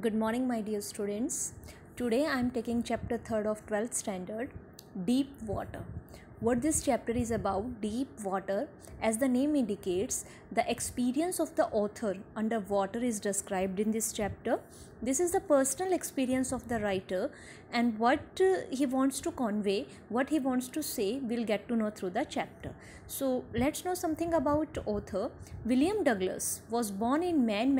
good morning my dear students today i am taking chapter 3 of 12th standard deep water what this chapter is about deep water as the name indicates the experience of the author under water is described in this chapter this is the personal experience of the writer and what uh, he wants to convey what he wants to say we'll get to know through the chapter so let's know something about author william douglas was born in man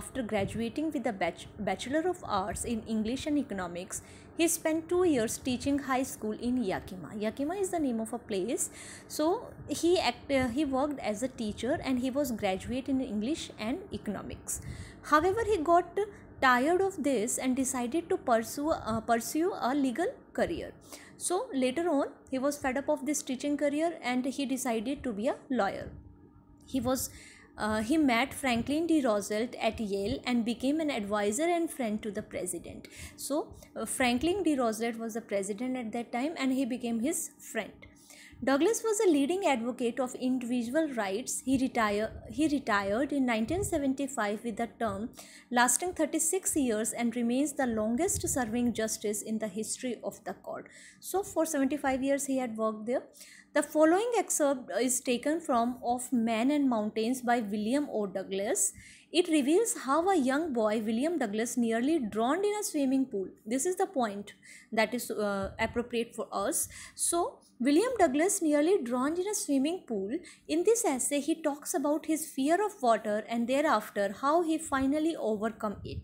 after graduating with a bachelor of arts in english and economics he spent two years teaching high school in Yakima. Yakima is the name of a place. So he act, uh, he worked as a teacher and he was graduate in English and economics. However, he got tired of this and decided to pursue uh, pursue a legal career. So later on, he was fed up of this teaching career and he decided to be a lawyer. He was uh, he met Franklin D. Roosevelt at Yale and became an advisor and friend to the president. So, uh, Franklin D. Roosevelt was the president at that time and he became his friend. Douglas was a leading advocate of individual rights. He, retire, he retired in 1975 with a term lasting 36 years and remains the longest serving justice in the history of the court. So, for 75 years, he had worked there. The following excerpt is taken from Of Men and Mountains by William O. Douglas. It reveals how a young boy, William Douglas, nearly drowned in a swimming pool. This is the point that is uh, appropriate for us. So, William Douglas nearly drowned in a swimming pool. In this essay, he talks about his fear of water and thereafter how he finally overcome it.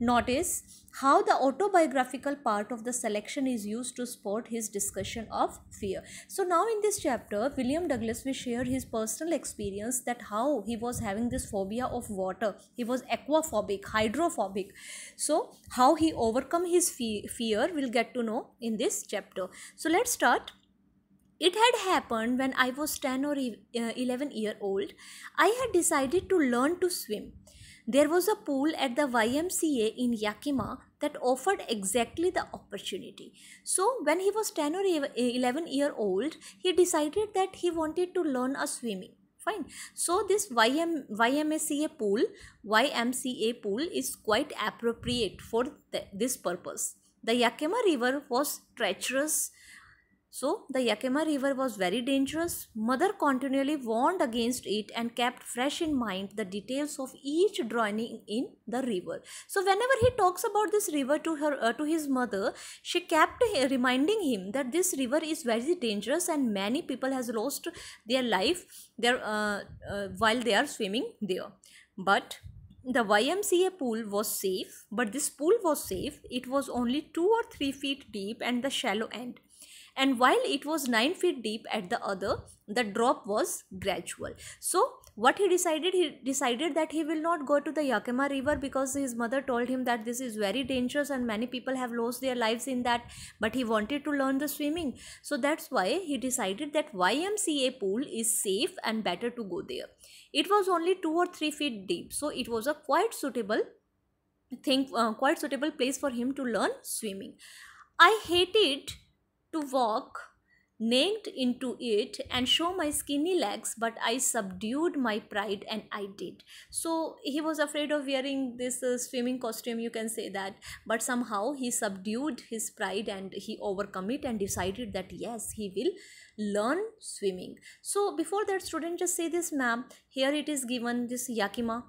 Notice how the autobiographical part of the selection is used to support his discussion of fear. So now in this chapter, William Douglas will share his personal experience that how he was having this phobia of water. He was aquaphobic, hydrophobic. So how he overcome his fe fear, we'll get to know in this chapter. So let's start. It had happened when I was 10 or uh, 11 year old. I had decided to learn to swim. There was a pool at the YMCA in Yakima that offered exactly the opportunity. So, when he was 10 or 11 year old, he decided that he wanted to learn a swimming. Fine. So, this YM, YMCA pool, YMCA pool is quite appropriate for this purpose. The Yakima River was treacherous so the Yakima River was very dangerous. Mother continually warned against it and kept fresh in mind the details of each drowning in the river. So whenever he talks about this river to her uh, to his mother, she kept reminding him that this river is very dangerous and many people has lost their life there uh, uh, while they are swimming there. But the YMCA pool was safe, but this pool was safe. It was only 2 or 3 feet deep and the shallow end and while it was 9 feet deep at the other the drop was gradual so what he decided he decided that he will not go to the yakima river because his mother told him that this is very dangerous and many people have lost their lives in that but he wanted to learn the swimming so that's why he decided that ymca pool is safe and better to go there it was only 2 or 3 feet deep so it was a quite suitable thing uh, quite suitable place for him to learn swimming i hated to walk naked into it and show my skinny legs but i subdued my pride and i did so he was afraid of wearing this uh, swimming costume you can say that but somehow he subdued his pride and he overcome it and decided that yes he will learn swimming so before that student just say this ma'am here it is given this yakima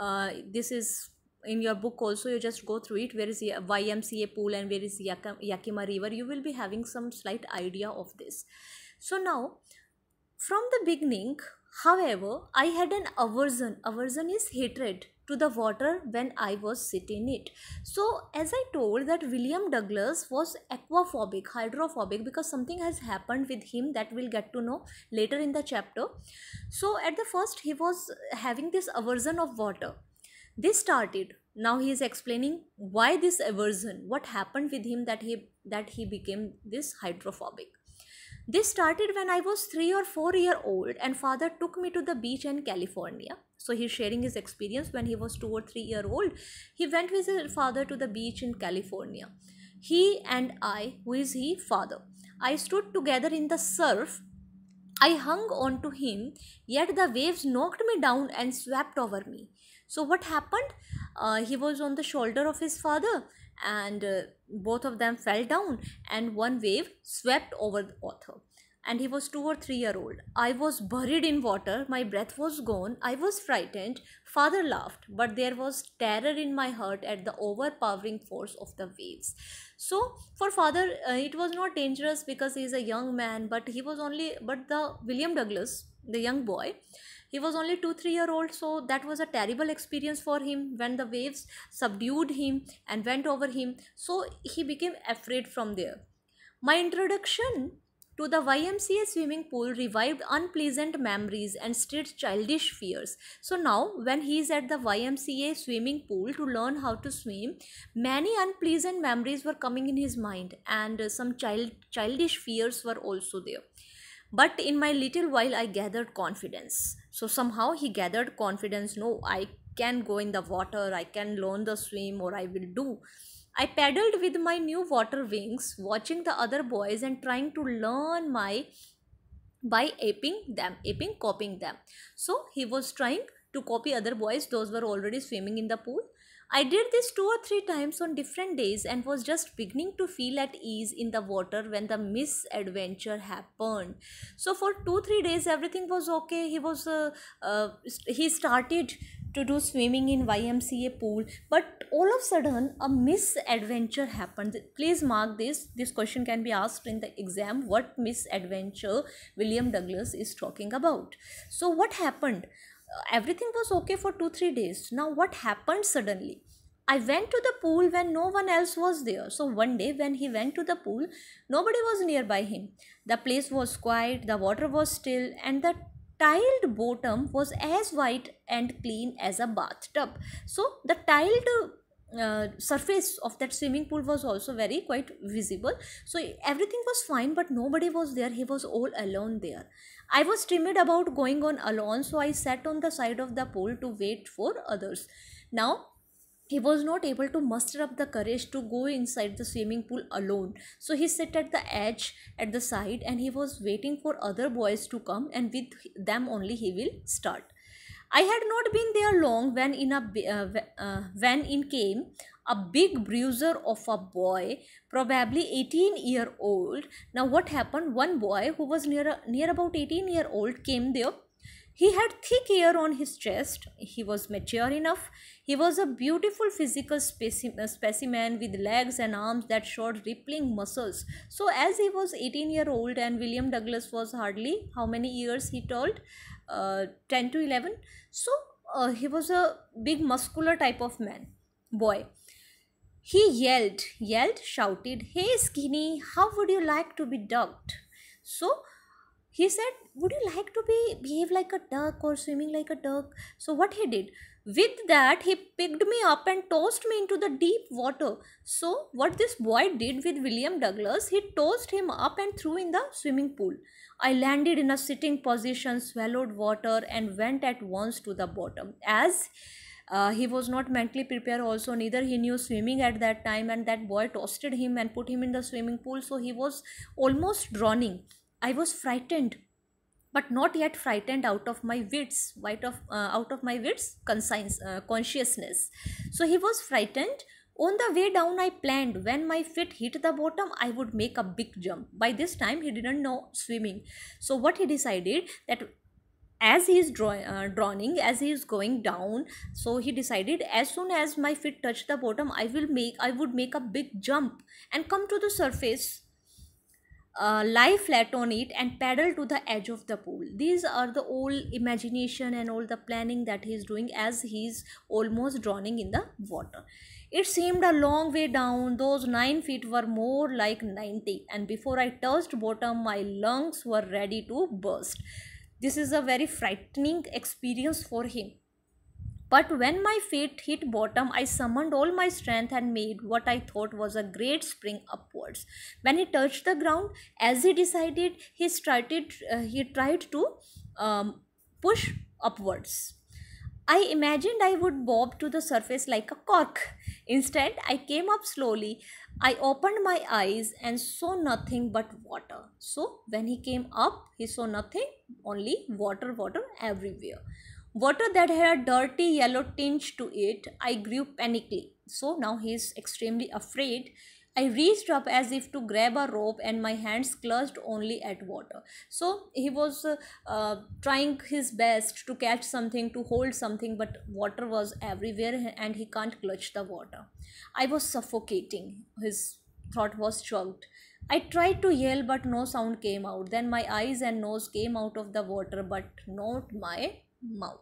uh, this is in your book also you just go through it where is the ymca pool and where is yakima river you will be having some slight idea of this so now from the beginning however i had an aversion aversion is hatred to the water when i was sitting in it so as i told that william douglas was aquaphobic hydrophobic because something has happened with him that we'll get to know later in the chapter so at the first he was having this aversion of water they started now he is explaining why this aversion what happened with him that he that he became this hydrophobic this started when i was 3 or 4 year old and father took me to the beach in california so he's sharing his experience when he was 2 or 3 year old he went with his father to the beach in california he and i who is he father i stood together in the surf i hung on to him yet the waves knocked me down and swept over me so what happened uh, he was on the shoulder of his father and uh, both of them fell down and one wave swept over the author and he was 2 or 3 year old i was buried in water my breath was gone i was frightened father laughed but there was terror in my heart at the overpowering force of the waves so for father uh, it was not dangerous because he is a young man but he was only but the william douglas the young boy he was only 2 3 year old so that was a terrible experience for him when the waves subdued him and went over him so he became afraid from there my introduction to the YMCA swimming pool revived unpleasant memories and stirred childish fears. So now, when he is at the YMCA swimming pool to learn how to swim, many unpleasant memories were coming in his mind, and some child childish fears were also there. But in my little while, I gathered confidence. So somehow he gathered confidence. No, I can go in the water, I can learn the swim, or I will do. I paddled with my new water wings, watching the other boys and trying to learn my by aping them, aping, copying them. So he was trying to copy other boys, those were already swimming in the pool. I did this two or three times on different days and was just beginning to feel at ease in the water when the misadventure happened. So for two three days everything was okay. He was uh, uh, he started to do swimming in YMCA pool, but all of a sudden a misadventure happened. Please mark this. This question can be asked in the exam. What misadventure William Douglas is talking about? So what happened? everything was okay for 2 3 days now what happened suddenly I went to the pool when no one else was there. So one day when he went to the pool, nobody was nearby him. The place was quiet, the water was still, and the tiled bottom was as white and clean as a bathtub. So the tiled uh, surface of that swimming pool was also very quite visible so everything was fine but nobody was there he was all alone there i was timid about going on alone so i sat on the side of the pool to wait for others now he was not able to muster up the courage to go inside the swimming pool alone so he sat at the edge at the side and he was waiting for other boys to come and with them only he will start I had not been there long when in a uh, uh, when in came a big bruiser of a boy, probably 18 year old. Now what happened? One boy who was near near about 18 year old came there. He had thick hair on his chest. He was mature enough. He was a beautiful physical specimen, uh, specimen with legs and arms that showed rippling muscles. So as he was 18 year old and William Douglas was hardly how many years he told? uh, 10 to 11 so uh, he was a big muscular type of man boy he yelled yelled shouted hey skinny how would you like to be ducked so he said would you like to be behave like a duck or swimming like a duck so what he did with that, he picked me up and tossed me into the deep water. So, what this boy did with William Douglas, he tossed him up and threw in the swimming pool. I landed in a sitting position, swallowed water, and went at once to the bottom. As uh, he was not mentally prepared also neither he knew swimming at that time and that boy tossed him and put him in the swimming pool so he was almost drowning i was frightened but not yet frightened out of my wits, right of, uh, out of my wits conscience, uh, consciousness. So he was frightened. On the way down, I planned when my feet hit the bottom, I would make a big jump. By this time, he didn't know swimming. So what he decided that as he is draw, uh, drowning as he is going down so he decided as soon as my feet touch the bottom i will make i would make a big jump and come to the surface uh, lie flat on it and paddle to the edge of the pool these are the all imagination and all the planning that he is doing as he is almost drowning in the water it seemed a long way down those 9 feet were more like 90 and before i touched bottom my lungs were ready to burst this is a very frightening experience for him but when my feet hit bottom, I summoned all my strength and made what I thought was a great spring upwards. When he touched the ground, as he decided, he started. Uh, he tried to um, push upwards. I imagined I would bob to the surface like a cork. Instead, I came up slowly. I opened my eyes and saw nothing but water. So, when he came up, he saw nothing, only water, water everywhere water that had a dirty yellow tinge to it. I grew panicky, So now he is extremely afraid. I reached up as if to grab a rope and my hands clutched only at water. So he was uh, uh, trying his best to catch something, to hold something, but water was everywhere and he can't clutch the water. I was suffocating. His throat was choked. I tried to yell, but no sound came out. Then my eyes and nose came out of the water, but not my mouth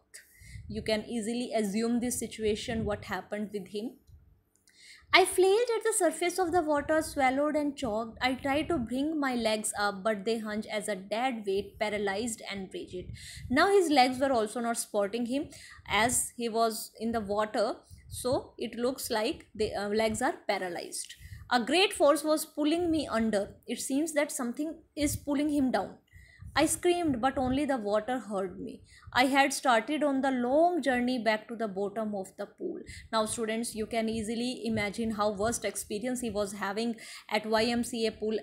you can easily assume this situation what happened with him i flailed at the surface of the water swallowed and choked i tried to bring my legs up but they hung as a dead weight paralyzed and rigid now his legs were also not supporting him as he was in the water so it looks like the uh, legs are paralyzed a great force was pulling me under it seems that something is pulling him down I screamed, but only the water heard me. I had started on the long journey back to the bottom of the pool. Now, students, you can easily imagine how worst experience he was having at YMCA pool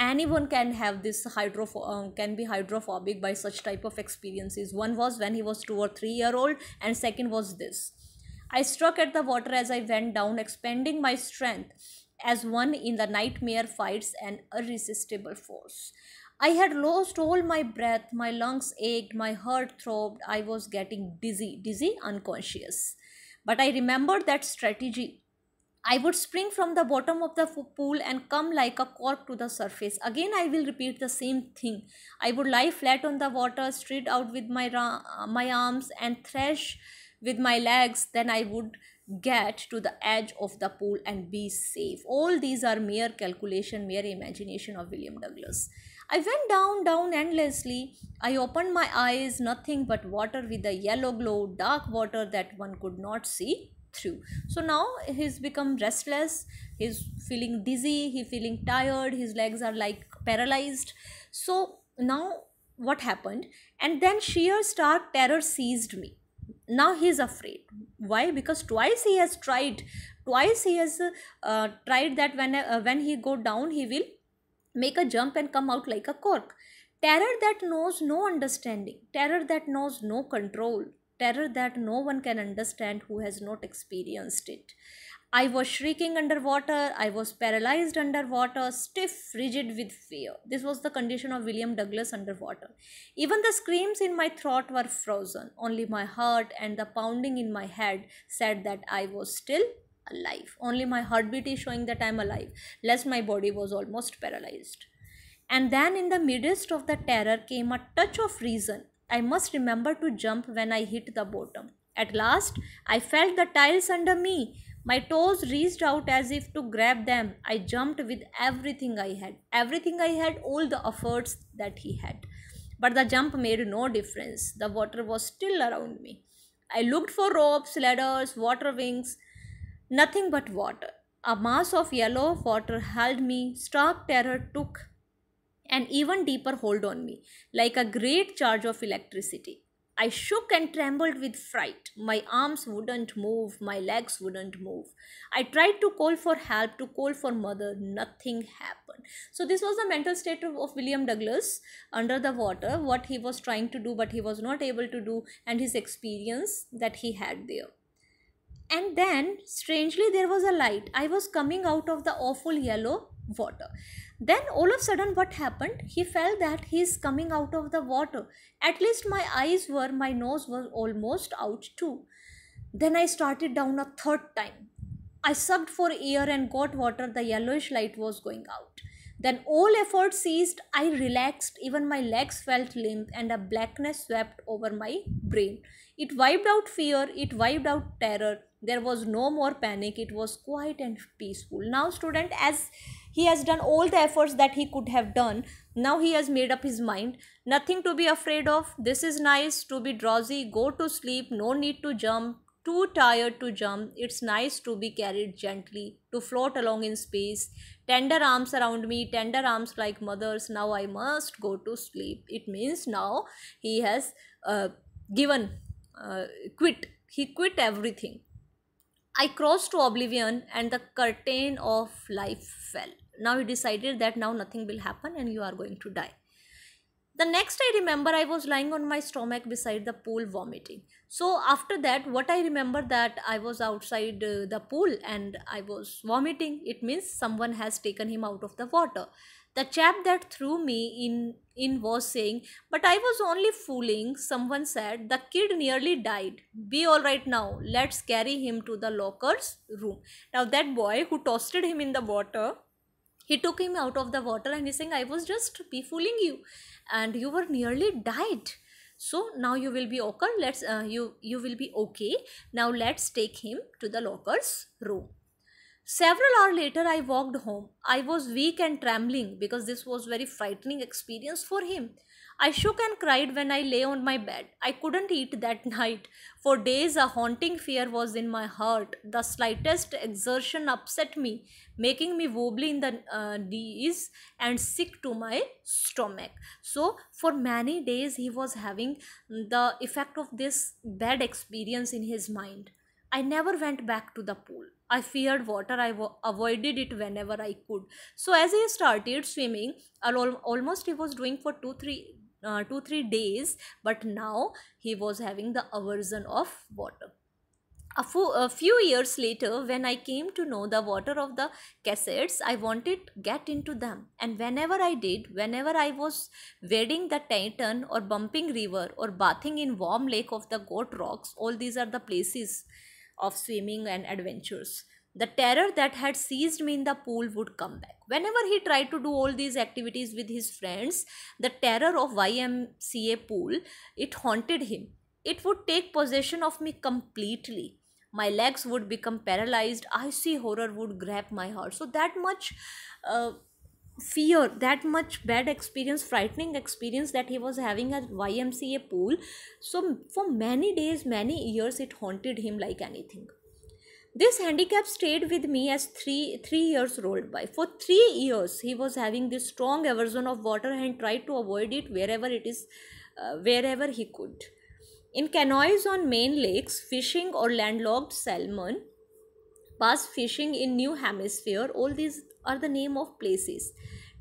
anyone can have this hydropho um, uh, can be hydrophobic by such type of experiences one was when he was 2 or 3 year old and second was this i struck at the water as i went down expending my strength as one in the nightmare fights an irresistible force I had lost all my breath, my lungs ached, my heart throbbed, I was getting dizzy, dizzy, unconscious. But I remembered that strategy. I would spring from the bottom of the pool and come like a cork to the surface. Again, I will repeat the same thing. I would lie flat on the water, straight out with my, my arms, and thresh with my legs. Then I would get to the edge of the pool and be safe. All these are mere calculation, mere imagination of William Douglas. I went down, down endlessly. I opened my eyes, nothing but water with a yellow glow, dark water that one could not see through. So now he's become restless, he's feeling dizzy, he's feeling tired, his legs are like paralyzed. So now what happened? And then sheer stark terror seized me. Now he's afraid. Why? Because twice he has tried, twice he has uh, tried that when, uh, when he go down, he will make a jump and come out like a cork. Terror that knows no understanding, terror that knows no control, terror that no one can understand who has not experienced it. I was shrieking underwater, I was paralyzed underwater, stiff, rigid with fear. This was the condition of William Douglas underwater. Even the screams in my throat were frozen, only my heart and the pounding in my head said that I was still alive. Only my heartbeat is showing that I'm alive, lest my body was almost paralyzed. And then, in the midst of the terror, came a touch of reason. I must remember to jump when I hit the bottom. At last, I felt the tiles under me. My toes reached out as if to grab them. I jumped with everything I had. Everything I had, all the efforts that he had. But the jump made no difference. The water was still around me. I looked for ropes, ladders, water wings, Nothing but water. A mass of yellow water held me. Stark terror took an even deeper hold on me, like a great charge of electricity. I shook and trembled with fright. My arms wouldn't move, my legs wouldn't move. I tried to call for help, to call for mother, nothing happened. So, this was the mental state of, of William Douglas under the water, what he was trying to do, but he was not able to do, and his experience that he had there and then strangely there was a light i was coming out of the awful yellow water then all of a sudden what happened he felt that he is coming out of the water at least my eyes were my nose was almost out too then i started down a third time i sucked for air and got water the yellowish light was going out then all effort ceased i relaxed even my legs felt limp and a blackness swept over my brain it wiped out fear it wiped out terror there was no more panic it was quiet and peaceful now student as he has done all the efforts that he could have done now he has made up his mind nothing to be afraid of this is nice to be drowsy go to sleep no need to jump too tired to jump it's nice to be carried gently to float along in space tender arms around me tender arms like mothers now i must go to sleep it means now he has uh, given uh, quit he quit everything I crossed to oblivion and the curtain of life fell. Now you decided that now nothing will happen and you are going to die. The next I remember I was lying on my stomach beside the pool vomiting. So after that what I remember that I was outside uh, the pool and I was vomiting. It means someone has taken him out of the water. The chap that threw me in, in was saying, But I was only fooling, someone said. The kid nearly died. Be alright now. Let's carry him to the locker's room. Now, that boy who toasted him in the water he took him out of the water and he's saying i was just be fooling you and you were nearly died so now you will be okay let's uh, you you will be okay now let's take him to the locker's room Several hours later, I walked home. I was weak and trembling because this was very frightening experience for him. I shook and cried when I lay on my bed. I couldn't eat that night. For days, a haunting fear was in my heart. The slightest exertion upset me, making me wobbly in the uh, knees and sick to my stomach. So, for many days, he was having the effect of this bad experience in his mind. I never went back to the pool. I feared water. I avoided it whenever I could. So as I started swimming, al- almost he was doing for two three uh, two three days, but now he was having the aversion of water. A few, a few years later, when I came to know the water of the cassettes, I wanted get into them. And whenever I did, whenever I was wading the Titan or bumping river or bathing in warm lake of the goat rocks, all these are the places of swimming and adventures. The terror that had seized me in the pool would come back. Whenever he tried to do all these activities with his friends, the terror of YMCA pool, it haunted him. It would take possession of me completely. My legs would become paralyzed. I see horror would grab my heart. So that much uh, fear that much bad experience frightening experience that he was having at ymca pool so for many days many years it haunted him like anything this handicap stayed with me as three three years rolled by for three years he was having this strong aversion of water and tried to avoid it wherever it is uh, wherever he could in canoes on main lakes fishing or landlocked salmon bass fishing in new hemisphere all these are the name of places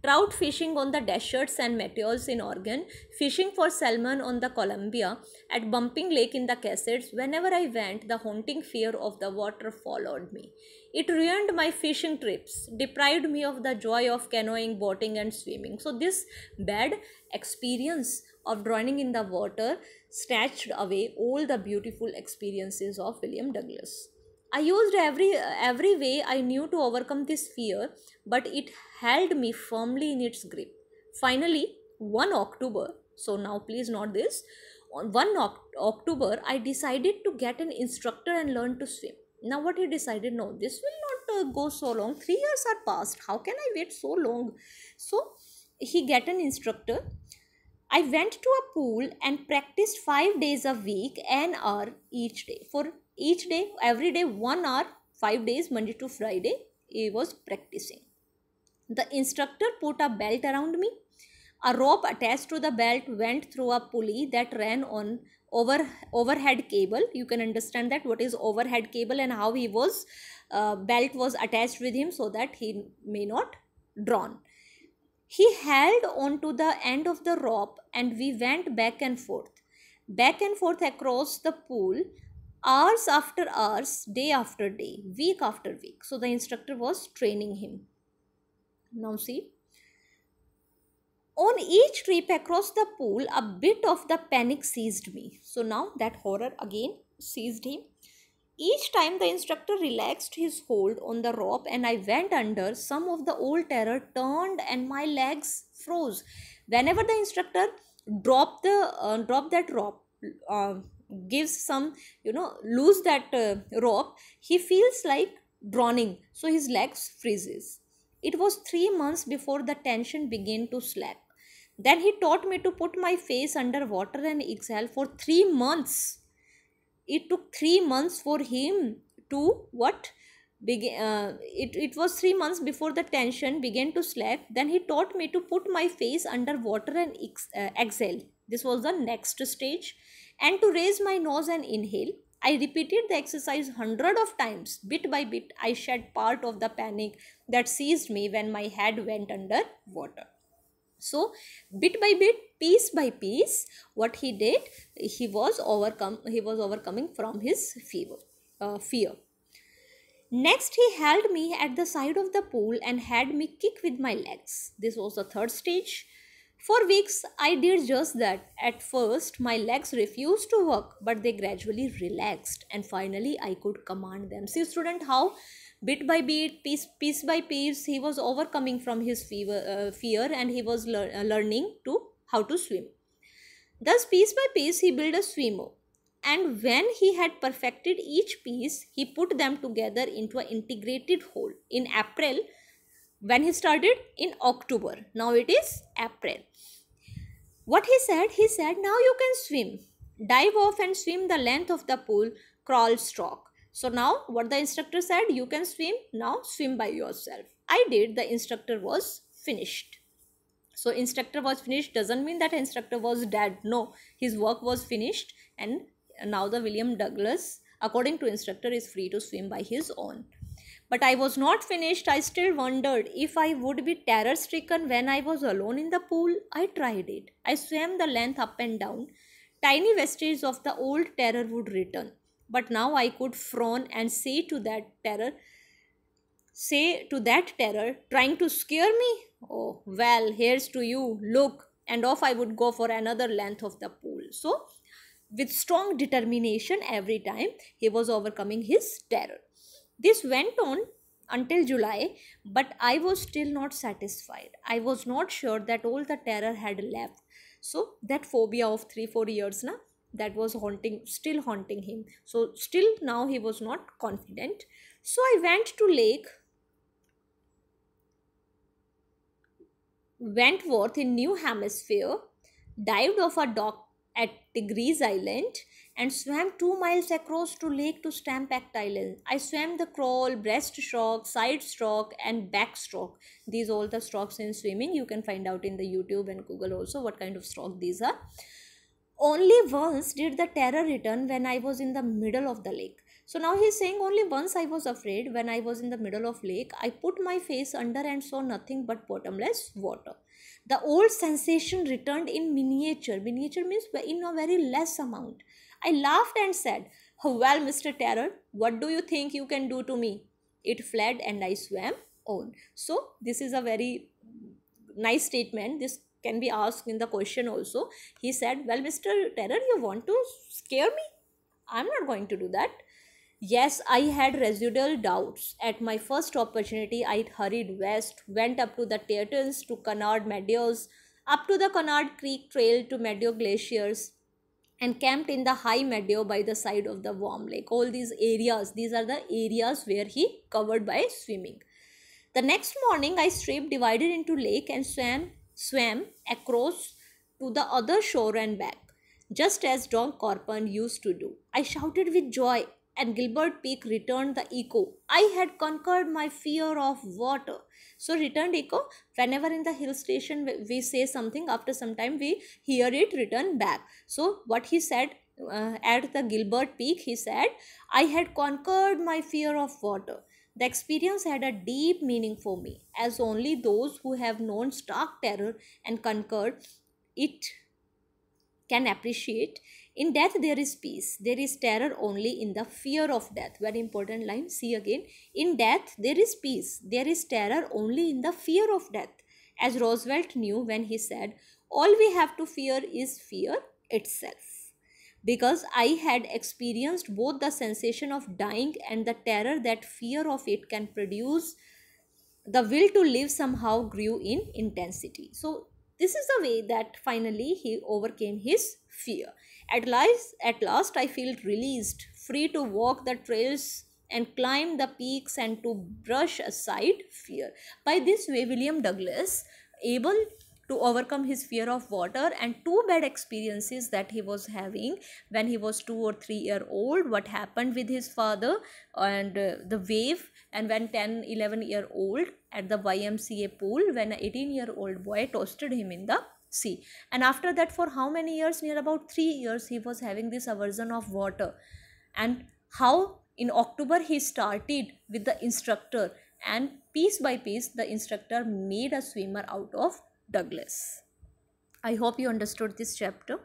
trout fishing on the Deserts and Meteors in Oregon, fishing for salmon on the Columbia, at Bumping Lake in the Cascades. Whenever I went, the haunting fear of the water followed me. It ruined my fishing trips, deprived me of the joy of canoeing, boating, and swimming. So, this bad experience of drowning in the water snatched away all the beautiful experiences of William Douglas. I used every every way I knew to overcome this fear, but it held me firmly in its grip. Finally, 1 October, so now please note this, on 1 October I decided to get an instructor and learn to swim. Now what he decided, no, this will not uh, go so long. 3 years are passed. How can I wait so long? So he get an instructor. I went to a pool and practiced 5 days a week, an hour each day for each day, every day, one hour, five days, Monday to Friday, he was practicing. The instructor put a belt around me. A rope attached to the belt went through a pulley that ran on over overhead cable. You can understand that what is overhead cable and how he was uh, belt was attached with him so that he may not drawn. He held on to the end of the rope and we went back and forth. Back and forth across the pool hours after hours, day after day, week after week. So the instructor was training him. Now see, on each trip across the pool, a bit of the panic seized me. So now that horror again seized him. Each time the instructor relaxed his hold on the rope and I went under, some of the old terror turned and my legs froze. Whenever the instructor dropped the uh, dropped that rope, uh, gives some you know lose that uh, rope he feels like drowning so his legs freezes it was 3 months before the tension began to slack then he taught me to put my face under water and exhale for 3 months it took 3 months for him to what begin uh, it, it was three months before the tension began to slack then he taught me to put my face under water and ex uh, exhale this was the next stage and to raise my nose and inhale. I repeated the exercise hundred of times. Bit by bit, I shed part of the panic that seized me when my head went under water. So, bit by bit, piece by piece, what he did, he was overcome. He was overcoming from his fever, uh, fear. Next, he held me at the side of the pool and had me kick with my legs. This was the third stage. For weeks, I did just that. At first, my legs refused to work, but they gradually relaxed, and finally, I could command them. See, student, how bit by bit, piece, piece by piece, he was overcoming from his fever, uh, fear and he was lear uh, learning to how to swim. Thus, piece by piece, he built a swimmer. And when he had perfected each piece, he put them together into an integrated whole. In April, when he started in October, now it is April what he said? He said, now you can swim. Dive off and swim the length of the pool, crawl stroke. So now what the instructor said, you can swim, now swim by yourself. I did, the instructor was finished. So instructor was finished doesn't mean that instructor was dead. No, his work was finished and now the William Douglas according to instructor is free to swim by his own. But I was not finished. I still wondered if I would be terror stricken when I was alone in the pool. I tried it. I swam the length up and down. Tiny vestiges of the old terror would return. But now I could frown and say to that terror, say to that terror, trying to scare me? Oh, well, here's to you. Look. And off I would go for another length of the pool. So, with strong determination every time he was overcoming his terror. This went on until July, but I was still not satisfied. I was not sure that all the terror had left. So that phobia of three, four years now that was haunting still haunting him. So still now he was not confident. So I went to Lake Wentworth in New Hampshire, dived off a dock at Tigris Island, and swam 2 miles across to lake to Stampak Island. I swam the crawl, breaststroke, side stroke and backstroke. These all the strokes in swimming. You can find out in the YouTube and Google also what kind of stroke these are. Only once did the terror return when I was in the middle of the lake. So now he's saying only once I was afraid when I was in the middle of lake. I put my face under and saw nothing but bottomless water. The old sensation returned in miniature. Miniature means in a very less amount. I laughed and said, Well, Mr. Terror, what do you think you can do to me? It fled and I swam on. So, this is a very nice statement. This can be asked in the question also. He said, Well, Mr. Terror, you want to scare me? I'm not going to do that. Yes, I had residual doubts. At my first opportunity, I hurried west, went up to the Tetons to Canard Meadows, up to the Canard Creek Trail to Meadow Glaciers, and camped in the high meadow by the side of the warm lake. All these areas, these are the areas where he covered by swimming. The next morning, I strip divided into lake and swam, swam across to the other shore and back, just as Don Corpan used to do. I shouted with joy and Gilbert Peak returned the echo. I had conquered my fear of water. So returned echo, whenever in the hill station we say something, after some time we hear it return back. So what he said uh, at the Gilbert Peak, he said, I had conquered my fear of water. The experience had a deep meaning for me, as only those who have known stark terror and conquered it can appreciate in death there is peace there is terror only in the fear of death very important line see again in death there is peace there is terror only in the fear of death as roosevelt knew when he said all we have to fear is fear itself because I had experienced both the sensation of dying and the terror that fear of it can produce, the will to live somehow grew in intensity. So, this is the way that finally he overcame his fear. At last, at last I feel released, free to walk the trails and climb the peaks and to brush aside fear. By this way, William Douglas able to overcome his fear of water and two bad experiences that he was having when he was two or three year old what happened with his father and uh, the wave and when 10 11 year old at the ymca pool when an 18 year old boy toasted him in the and after that for how many years near about 3 years he was having this aversion of water and how in october he started with the instructor and piece by piece the instructor made a swimmer out of douglas i hope you understood this chapter